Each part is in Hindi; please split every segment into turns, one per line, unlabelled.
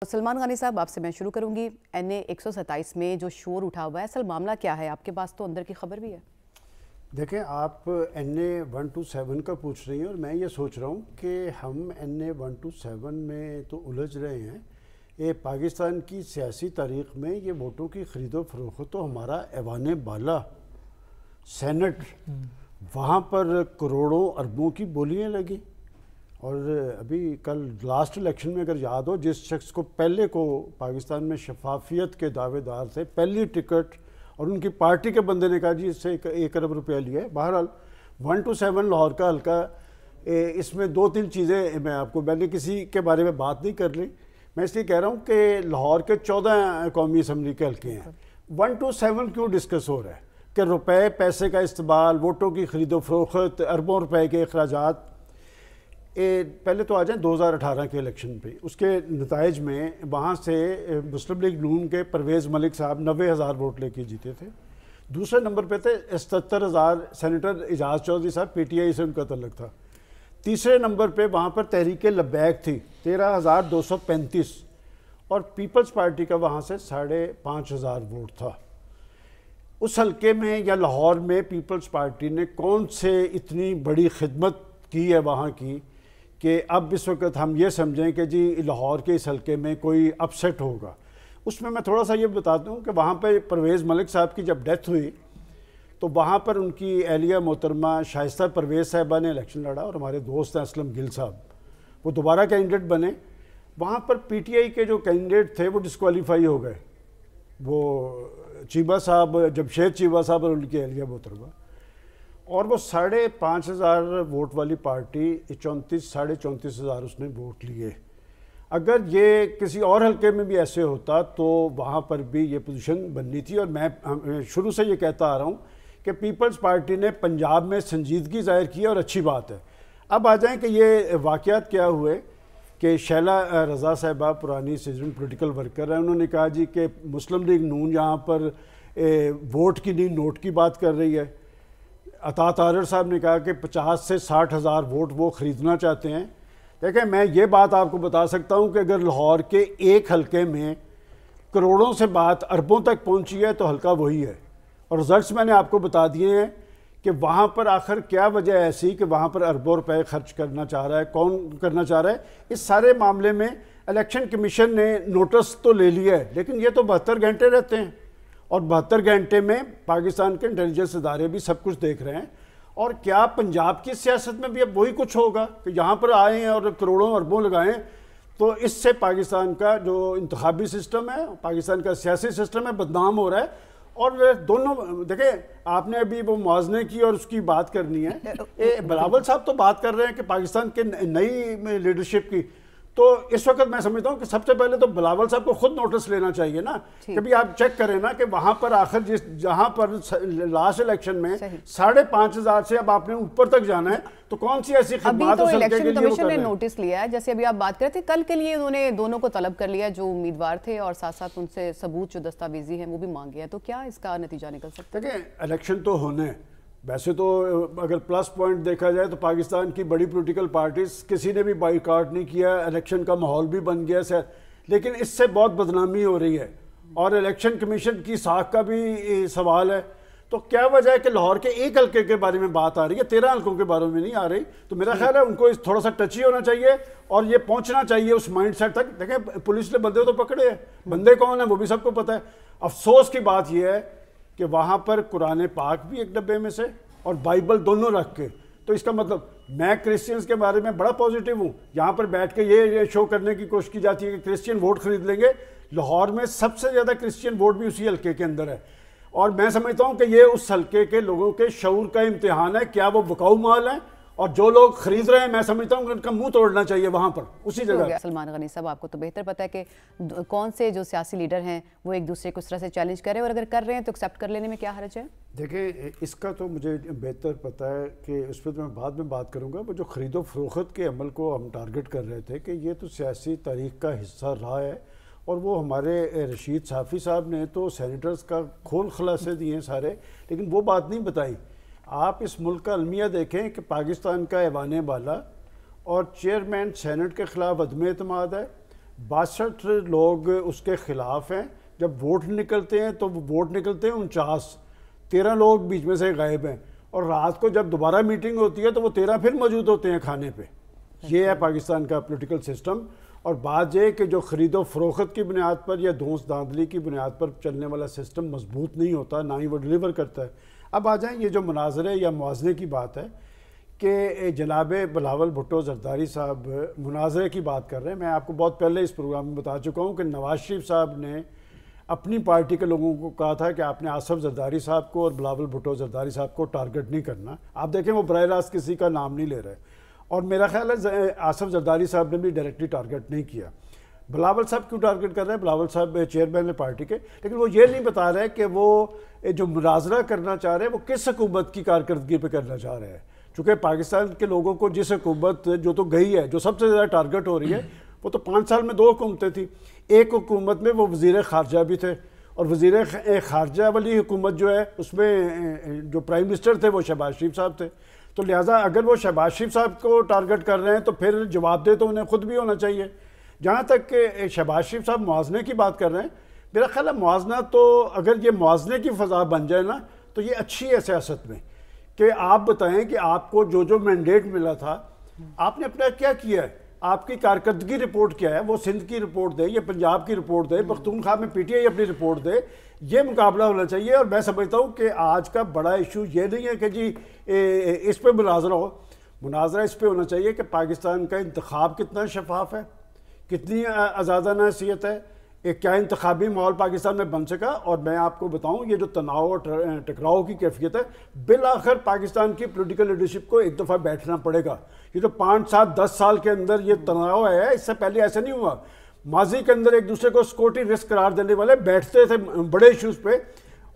तो सलमान खानी साहब आपसे मैं शुरू करूंगी एन ए एक में जो शोर उठा हुआ है असल मामला क्या है आपके पास तो अंदर की खबर भी है देखें आप N A one two seven का पूछ रही हैं और मैं ये सोच रहा हूँ कि हम N A one two seven में तो उलझ रहे हैं ये पाकिस्तान की सियासी तारीख में ये वोटों की खरीदो फरोख तो हमारा ऐवान बाला सेनेट हम्म। वहाँ पर करोड़ों अरबों की बोलियाँ लगी और अभी कल लास्ट इलेक्शन में अगर याद हो जिस शख्स को पहले को पाकिस्तान में शफाफियत के दावेदार थे पहली टिकट और उनकी पार्टी के बंदे ने कहा जी इससे एक, एक अरब रुपया लिया है बहरहाल वन टू सेवन लाहौर का हल्का इसमें दो तीन चीज़ें मैं आपको मैंने किसी के बारे में बात नहीं कर ली मैं इसलिए कह रहा हूँ कि लाहौर के चौदह कौमी असम्बली के हल्के हैं वन टू सेवन क्यों डिस्कस हो रहा है कि रुपए पैसे का इस्तेमाल वोटों की खरीदो फरोख्त अरबों रुपए के अखराज ए, पहले तो आ जाए 2018 के इलेक्शन पे उसके नतज में वहाँ से मुस्लिम लीग नून के परवेज़ मलिक साहब नबे हज़ार वोट लेके जीते थे दूसरे नंबर पे थे सतर हज़ार सेनेटर एजाज चौधरी साहब पीटीआई से उनका तलक था तीसरे नंबर पे वहाँ पर तहरीक लबैक थी तेरह हज़ार दो सौ पैंतीस और पीपल्स पार्टी का वहाँ से साढ़े पाँच हज़ार वोट था उस हल्के में या लाहौर में पीपल्स पार्टी ने कौन से इतनी बड़ी खिदमत की है वहाँ की कि अब इस वक्त हम ये समझें कि जी लाहौर के इस हल्के में कोई अपसेट होगा उसमें मैं थोड़ा सा ये बता दूँ कि वहाँ पर परवेज़ मलिक साहब की जब डेथ हुई तो वहाँ पर उनकी एहलिया मोहतरमा शाइस्ता परवेज़ साहिबा ने इलेक्शन लड़ा और हमारे दोस्त हैं असलम गिल साहब वो दोबारा कैंडिडेट बने वहाँ पर पीटीआई के जो कैंडिडेट थे वो डिसकॉलीफाई हो गए वो चीबा साहब जमशेद चीबा साहब और उनकी अहलिया मोहतरमा और वो साढ़े पाँच हज़ार वोट वाली पार्टी चौंतीस साढ़े चौंतीस हज़ार उसने वोट लिए अगर ये किसी और हलके में भी ऐसे होता तो वहाँ पर भी ये पोजीशन बननी थी और मैं शुरू से ये कहता आ रहा हूँ कि पीपल्स पार्टी ने पंजाब में संजीदगी जाहिर की और अच्छी बात है अब आ जाएं कि ये वाक़ात क्या हुए कि शैला रज़ा साहबा पुरानी सीजन पोलिटिकल वर्कर हैं उन्होंने कहा जी कि मुस्लिम लीग नून यहाँ पर वोट की नहीं नोट की बात कर रही है अता आर साहब ने कहा कि पचास से साठ हज़ार वोट वो ख़रीदना चाहते हैं देखें मैं ये बात आपको बता सकता हूँ कि अगर लाहौर के एक हलके में करोड़ों से बात अरबों तक पहुँची है तो हलका वही है और रिजल्ट मैंने आपको बता दिए हैं कि वहाँ पर आखिर क्या वजह ऐसी कि वहाँ पर अरबों रुपए खर्च करना चाह रहा है कौन करना चाह रहा है इस सारे मामले में इलेक्शन कमीशन ने नोटिस तो ले लिया है लेकिन ये तो बहत्तर घंटे रहते हैं और बहत्तर घंटे में पाकिस्तान के इंटेलिजेंस इदारे भी सब कुछ देख रहे हैं और क्या पंजाब की सियासत में भी अब वही कुछ होगा कि यहाँ पर आए हैं और करोड़ों अरबों लगाएं तो इससे पाकिस्तान का जो इंतबी सिस्टम है पाकिस्तान का सियासी सिस्टम है बदनाम हो रहा है और दोनों देखें आपने अभी वो मुआजने की और उसकी बात करनी है ए, बरावल साहब तो बात कर रहे हैं कि पाकिस्तान के नई लीडरशिप की तो इस वक्त मैं समझता हूँ कि सबसे पहले तो बिलावल साहब को खुद नोटिस लेना चाहिए ना कि भी आप चेक करें ना कि वहाँ पर आखिर जिस जहाँ पर लास्ट इलेक्शन में साढ़े पाँच हज़ार से अब आपने ऊपर तक जाना है तो कौन सी ऐसी अभी तो इलेक्शन कमीशन ने नोटिस लिया है जैसे अभी आप बात करते कल के लिए उन्होंने दोनों को तलब कर लिया जो उम्मीदवार थे और साथ साथ उनसे सबूत जो दस्तावेजी है वो भी मांगे हैं तो क्या इसका नतीजा निकल सकता है इलेक्शन तो होने वैसे तो अगर प्लस पॉइंट देखा जाए तो पाकिस्तान की बड़ी पॉलिटिकल पार्टीज किसी ने भी बाईकाट नहीं किया इलेक्शन का माहौल भी बन गया सर लेकिन इससे बहुत बदनामी हो रही है और इलेक्शन कमीशन की साख का भी सवाल है तो क्या वजह है कि लाहौर के एक हल्के के बारे में बात आ रही है तेरह हल्कों के बारे में नहीं आ रही तो मेरा ख्याल है उनको इस थोड़ा सा टच ही होना चाहिए और ये पहुंचना चाहिए उस माइंड सेट तक देखें पुलिस ने बंदे तो पकड़े हैं बंदे कौन है वो भी सबको पता है अफसोस की बात यह है कि वहाँ पर कुरान पाक भी एक डब्बे में से और बाइबल दोनों रख के तो इसका मतलब मैं क्रिश्चियंस के बारे में बड़ा पॉजिटिव हूँ यहाँ पर बैठ के ये ये शो करने की कोशिश की जाती है कि क्रिश्चियन वोट खरीद लेंगे लाहौर में सबसे ज़्यादा क्रिश्चियन वोट भी उसी हल्के के अंदर है और मैं समझता हूँ कि ये उस हल्के के लोगों के शौर का इम्तहान है क्या वो बकाऊ माल हैं और जो लोग खरीद रहे हैं मैं समझता हूँ उनका मुंह तोड़ना चाहिए वहाँ पर उसी जगह सलमान गनी साहब आपको तो बेहतर पता है कि कौन से जो सियासी लीडर हैं वो एक दूसरे को इस तरह से चैलेंज कर रहे हैं और अगर कर रहे हैं तो एक्सेप्ट कर लेने में क्या हर्ज है देखिए इसका तो मुझे बेहतर पता है कि उस पर तो मैं बाद में बात करूँगा वो जो खरीदो फरोख्त के अमल को हम टारगेट कर रहे थे कि ये तो सियासी तारीख का हिस्सा रहा है और वो हमारे रशीद साफ़ी साहब ने तो सैनिटर्स का खोल खलासे दिए सारे लेकिन वो बात नहीं बताई आप इस मुल्क का अलमिया देखें कि पाकिस्तान का ऐवान बाला और चेयरमैन सैनट के ख़िलाफ़ अदम अतमाद है बासठ लोग उसके ख़िलाफ़ हैं जब वोट निकलते हैं तो वोट निकलते हैं उनचास तेरह लोग बीच में से गायब हैं और रात को जब दोबारा मीटिंग होती है तो वो तेरह फिर मौजूद होते हैं खाने पे ये है पाकिस्तान का पॉलिटिकल सिस्टम और बात यह कि जो ख़रीदो फरोख्त की बुनियाद पर या दोस्त दांधली की बुनियाद पर चलने वाला सिस्टम मजबूत नहीं होता ना ही वो डिलीवर करता है अब आ जाएँ ये जो मुनाजरे या मुआवजे की बात है कि जनाब बलावल भुट्टो जरदारी साहब मुनाजरे की बात कर रहे हैं मैं आपको बहुत पहले इस प्रोग्राम में बता चुका हूँ कि नवाज शरीफ साहब ने अपनी पार्टी के लोगों को कहा था कि आपने आसफ जरदारी साहब को और बिलावल भुट्टो जरदारी साहब को टारगेट नहीं करना आप देखें वो बर रास्त किसी का नाम नहीं ले रहे और मेरा ख्याल है आसफ जरदारी साहब ने भी डायरेक्टली टारगेट नहीं किया बिलावल साहब क्यों टारगेट कर रहे हैं बिलावल साहब चेयरमैन है पार्टी के लेकिन वो ये नहीं बता रहे कि वो जो मुनाजरा करना चाह रहे हैं वो किस हकूमत की कारकर्दगी पर करना चाह रहे हैं चूँकि पाकिस्तान के लोगों को जिस हुकूमत जो तो गई है जो सबसे ज़्यादा टारगेट हो रही है वो तो पाँच साल में दो हुकूमतें थी एक हुकूमत में वो वजीर खारजा भी थे और वजीर खारजा वाली हुकूमत जो है उसमें जो प्राइम मिनिस्टर थे वो शहबाज शरीफ साहब थे तो लिहाजा अगर वो शहबाज शरीफ साहब को टारगेट कर रहे हैं तो फिर जवाब दे तो उन्हें खुद भी होना चाहिए जहाँ तक शहबाज शरीफ साहब मुआवजे की बात कर रहे हैं मेरा ख्याल है मुआवजा तो अगर ये मुआवजे की फ़जा बन जाए ना तो ये अच्छी है सियासत में कि आप बताएं कि आपको जो जो मैंडेट मिला था आपने अपना क्या किया है आपकी कारकर्दगी रिपोर्ट क्या है वो सिंध की रिपोर्ट दे या पंजाब की रिपोर्ट दे खा में पीटीआई अपनी रिपोर्ट दे ये मुकाबला होना चाहिए और मैं समझता हूँ कि आज का बड़ा इशू ये नहीं है कि जी ए, इस पर मुनाजरा हो मुनाजरा इस पर होना चाहिए कि पाकिस्तान का इंतखब कितना शफाफ है कितनी आज़ादाना हैसीत है एक क्या इंतबी माहौल पाकिस्तान में बन सका और मैं आपको बताऊं ये जो तनाव और टकराव की कैफियत है बिल आखिर पाकिस्तान की पॉलिटिकल लीडरशिप को एक दफ़ा बैठना पड़ेगा ये जो पाँच सात दस साल के अंदर ये तनाव आया है इससे पहले ऐसा नहीं हुआ माजी के अंदर एक दूसरे को सिक्योरिटी रिस्क करार देने वाले बैठते थे बड़े इशूज़ पर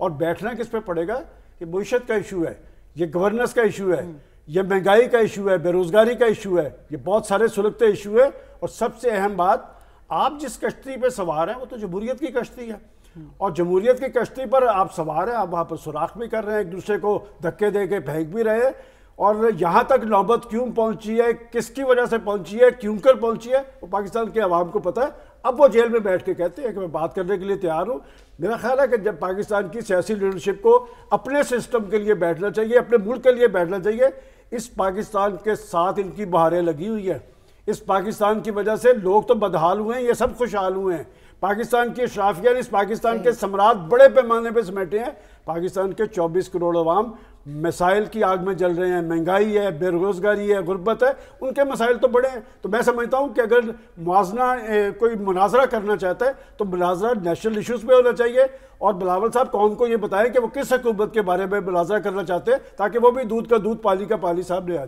और बैठना किस पर पड़ेगा ये मीशत का इशू है ये गवर्नेंस का इशू है ये महंगाई का इशू है बेरोज़गारी का इशू है ये बहुत सारे सुलगते इशू है और सबसे अहम बात आप जिस कश्ती पे सवार हैं वो तो जमहूरीत की कश्ती है और जमहूरीत की कश्ती पर आप सवार हैं आप वहाँ पर सुराख भी कर रहे हैं एक दूसरे को धक्के दे के फेंक भी रहे हैं और यहाँ तक नौबत क्यों पहुँची है किसकी वजह से पहुँची है क्यों कर पहुँची है वो पाकिस्तान के आवाम को पता है अब वो जेल में बैठ के कहते हैं कि मैं बात करने के लिए तैयार हूँ मेरा ख्याल है कि जब पाकिस्तान की सियासी लीडरशिप को अपने सिस्टम के लिए बैठना चाहिए अपने मुल्क के लिए बैठना चाहिए इस पाकिस्तान के साथ इनकी बहारें लगी हुई है इस पाकिस्तान की वजह से लोग तो बदहाल हुए हैं ये सब खुशहाल हुए हैं पाकिस्तान की शराफिया इस पाकिस्तान के सम्राट बड़े पैमाने पर समेटे हैं पाकिस्तान के 24 करोड़ अवाम मिसाइल की आग में जल रहे हैं महंगाई है बेरोज़गारी है गुर्बत है उनके मसाइल तो बड़े हैं तो मैं समझता हूँ कि अगर मुआजना कोई मुनाजरा करना चाहता है तो मुनाजरा नेशनल इशूज़ पर होना चाहिए और बिलावल साहब कौन को ये बताएं कि वो किस हकूमत के बारे में मुनाजरा करना चाहते हैं ताकि वो भी दूध का दूध पाली का पाली साहब ले आ